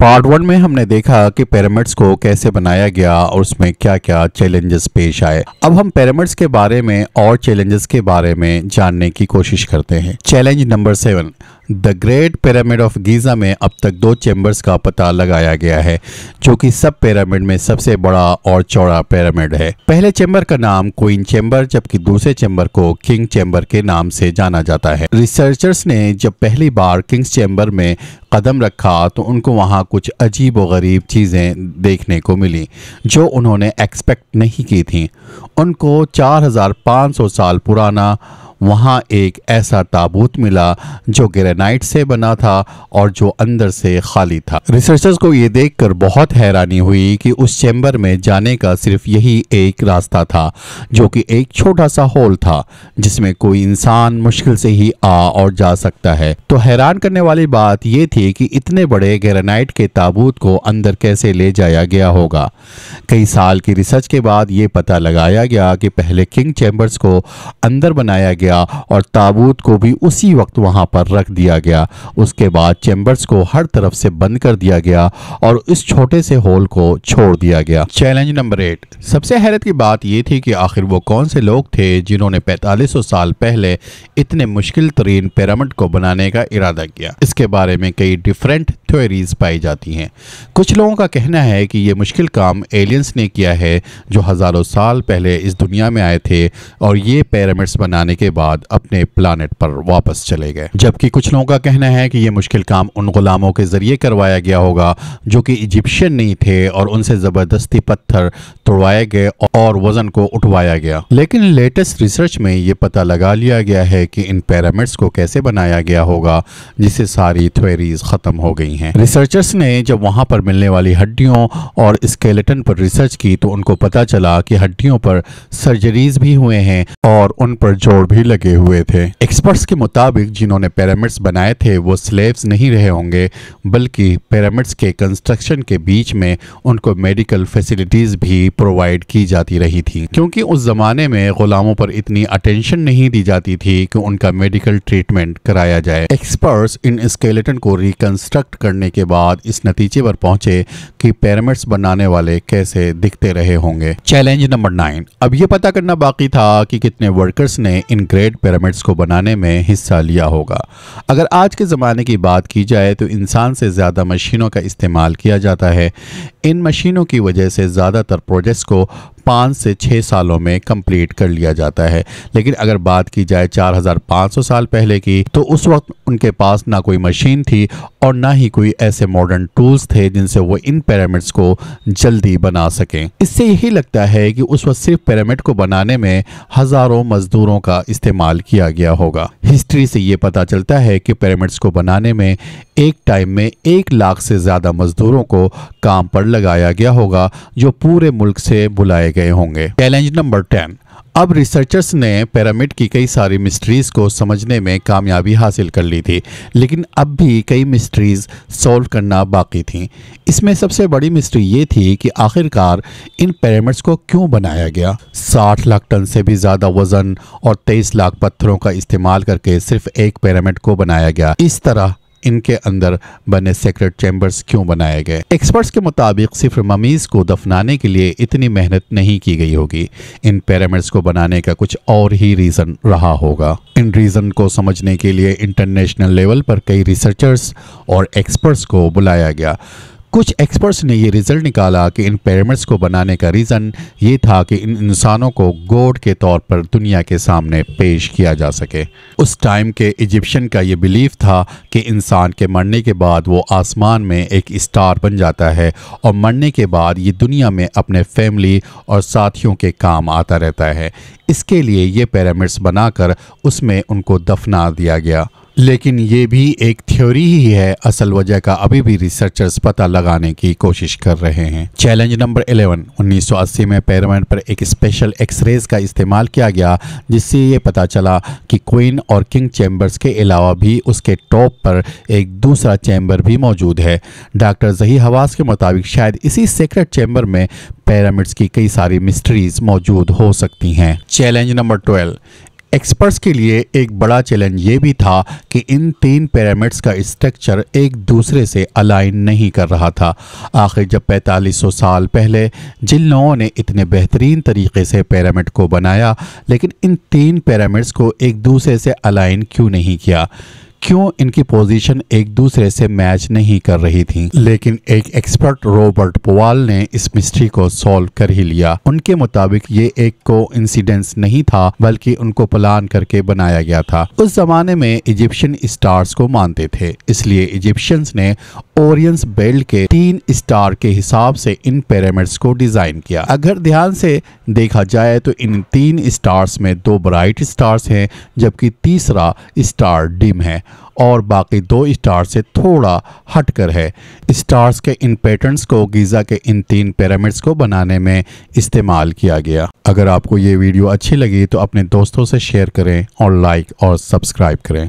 part one में हमने देखा कि पैरामिड्स को कैसे बनाया गया और उसमें क्या क्या चैलेंजेस पेश आए अब हम पैरामिड्स के बारे में और चैलेंजेस के बारे में जानने की कोशिश करते हैं challenge number seven the great pyramid of Giza में अब तक दो चैम्बर्स का पता लगाया गया है जो कि सब पिरामिड में सबसे बड़ा और चौड़ा पिरामिड है पहले चैम्बर का नाम क्वीन चैम्बर जबकि दूसरे चैम्बर को किंग चैम्बर के नाम से जाना जाता है रिसर्चर्स ने जब पहली बार किंग्स चैम्बर में कदम रखा तो उनको वहाँ कुछ अजीब व गरीब चीज़ें देखने को मिली जो उन्होंने एक्सपेक्ट नहीं की थी उनको चार साल पुराना वहाँ एक ऐसा ताबूत मिला जो ग्रेनाइट से बना था और जो अंदर से खाली था रिसर्चर्स को ये देखकर बहुत हैरानी हुई कि उस चैम्बर में जाने का सिर्फ यही एक रास्ता था जो कि एक छोटा सा होल था जिसमें कोई इंसान मुश्किल से ही आ और जा सकता है तो हैरान करने वाली बात यह थी कि इतने बड़े ग्रेनाइट के ताबूत को अंदर कैसे ले जाया गया होगा कई साल की रिसर्च के बाद ये पता लगाया गया कि पहले किंग चैम्बर्स को अंदर बनाया गया गया और ताबूत को भी उसी वक्त वहां पर रख दिया गया उसके बाद चैम्बर्स को हर तरफ से बंद कर दिया गया और इस छोटे से होल को छोड़ दिया गया चैलेंज नंबर एट सबसे हैरत की बात यह थी कि आखिर वो कौन से लोग थे जिन्होंने पैतालीस साल पहले इतने मुश्किल तरीन पैरामिड को बनाने का इरादा किया इसके बारे में कई डिफरेंट थ्योरीज पाई जाती हैं कुछ लोगों का कहना है कि ये मुश्किल काम एलियंस ने किया है जो हज़ारों साल पहले इस दुनिया में आए थे और ये पैरामिड्स बनाने के बाद अपने प्लानट पर वापस चले गए जबकि कुछ लोगों का कहना है कि ये मुश्किल काम उन गुलामों के ज़रिए करवाया गया होगा जो कि इजिप्शियन नहीं थे और उनसे ज़बरदस्ती पत्थर तोड़वाए गए और वज़न को उठवाया गया लेकिन लेटेस्ट रिसर्च में ये पता लगा लिया गया है कि इन पैरामिड्स को कैसे बनाया गया होगा जिससे सारी थ्योरीज ख़त्म हो गई हैं रिसर्चर्स ने जब वहाँ पर मिलने वाली हड्डियों और स्केलेटन पर रिसर्च की तो उनको पता चला कि हड्डियों पर सर्जरीज भी हुए हैं और उन पर जोड़ भी लगे हुए थे एक्सपर्ट्स के मुताबिक जिन्होंने पैरामिड्स बनाए थे वो स्लेव्स नहीं रहे होंगे बल्कि पैरामिड्स के कंस्ट्रक्शन के बीच में उनको मेडिकल फैसिलिटीज़ भी प्रोवाइड की जाती रही थी क्योंकि उस ज़माने में ग़ुलामों पर इतनी अटेंशन नहीं दी जाती थी कि उनका मेडिकल ट्रीटमेंट कराया जाए एक्सपर्ट्स इन स्केलेटन को रिकन्स्ट्रक्ट कर करने के बाद इस नतीजे पर पहुंचे कि पैरामिड्स बनाने वाले कैसे दिखते रहे होंगे चैलेंज नंबर नाइन अब ये पता करना बाकी था कि कितने वर्कर्स ने इन ग्रेट पैरामिड्स को बनाने में हिस्सा लिया होगा अगर आज के ज़माने की बात की जाए तो इंसान से ज़्यादा मशीनों का इस्तेमाल किया जाता है इन मशीनों की वजह से ज़्यादातर प्रोजेक्ट्स को पाँच से छः सालों में कंप्लीट कर लिया जाता है लेकिन अगर बात की जाए 4,500 साल पहले की तो उस वक्त उनके पास ना कोई मशीन थी और ना ही कोई ऐसे मॉडर्न टूल्स थे जिनसे वो इन पैरामिड्स को जल्दी बना सकें इससे यही लगता है कि उस वक्त सिर्फ पैरामिड को बनाने में हज़ारों मजदूरों का इस्तेमाल किया गया होगा हिस्ट्री से ये पता चलता है कि पैरामिड्स को बनाने में एक टाइम में एक लाख से ज़्यादा मजदूरों को काम पर लगाया गया होगा जो पूरे मुल्क से बुलाए गए गए होंगे चैलेंज नंबर टेन अब रिसर्चर्स ने पैरामिड की कई सारी मिस्ट्रीज को समझने में कामयाबी हासिल कर ली थी लेकिन अब भी कई मिस्ट्रीज सॉल्व करना बाकी थी इसमें सबसे बड़ी मिस्ट्री ये थी कि आखिरकार इन पैरामिड्स को क्यों बनाया गया 60 लाख टन से भी ज़्यादा वज़न और 23 लाख पत्थरों का इस्तेमाल करके सिर्फ एक पैरामिड को बनाया गया इस तरह इनके अंदर बने सेक्रेट चैम्बर्स क्यों बनाए गए एक्सपर्ट्स के मुताबिक सिर्फ ममीज़ को दफनाने के लिए इतनी मेहनत नहीं की गई होगी इन पैरामिड्स को बनाने का कुछ और ही रीज़न रहा होगा इन रीज़न को समझने के लिए इंटरनेशनल लेवल पर कई रिसर्चर्स और एक्सपर्ट्स को बुलाया गया कुछ एक्सपर्ट्स ने ये रिज़ल्ट निकाला कि इन पैरामिड्स को बनाने का रीज़न ये था कि इन इंसानों को गोड के तौर पर दुनिया के सामने पेश किया जा सके उस टाइम के इजिप्शियन का ये बिलीव था कि इंसान के मरने के बाद वो आसमान में एक स्टार बन जाता है और मरने के बाद ये दुनिया में अपने फैमिली और साथियों के काम आता रहता है इसके लिए ये पैरामिड्स बनाकर उसमें उनको दफना दिया गया लेकिन ये भी एक थ्योरी ही है असल वजह का अभी भी रिसर्चर्स पता लगाने की कोशिश कर रहे हैं चैलेंज नंबर 11 1980 में पैरामाइंड पर एक स्पेशल एक्सरेज का इस्तेमाल किया गया जिससे ये पता चला कि क्वीन और किंग चैम्बर्स के अलावा भी उसके टॉप पर एक दूसरा चैम्बर भी मौजूद है डॉक्टर जही हवास के मुताबिक शायद इसी सेक्रेट चैम्बर में पैरामिड्स की कई सारी मिस्ट्रीज मौजूद हो सकती हैं चैलेंज नंबर ट्वेल्व एक्सपर्ट्स के लिए एक बड़ा चैलेंज ये भी था कि इन तीन पैरामिड्स का स्ट्रक्चर एक दूसरे से अलाइन नहीं कर रहा था आखिर जब 4500 साल पहले जिन लोगों ने इतने बेहतरीन तरीके से पैरामिड को बनाया लेकिन इन तीन पैरामिड्स को एक दूसरे से अलाइन क्यों नहीं किया क्यों इनकी पोजीशन एक दूसरे से मैच नहीं कर रही थी लेकिन एक एक्सपर्ट रॉबर्ट पोवाल ने इस मिस्ट्री को सॉल्व कर ही लिया उनके मुताबिक ये एक को इंसिडेंस नहीं था बल्कि उनको प्लान करके बनाया गया था उस जमाने में इजिप्शियन स्टार्स को मानते थे इसलिए इजिप्शियंस ने ओरियंस बेल्ट के तीन स्टार के हिसाब से इन पेरामिड्स को डिजाइन किया अगर ध्यान से देखा जाए तो इन तीन स्टार्स में दो ब्राइट स्टार्स हैं जबकि तीसरा स्टार डिम है और बाकी दो स्टार से थोड़ा हटकर है स्टार्स के इन पैटर्न्स को गीज़ा के इन तीन पैरामिड्स को बनाने में इस्तेमाल किया गया अगर आपको ये वीडियो अच्छी लगी तो अपने दोस्तों से शेयर करें और लाइक और सब्सक्राइब करें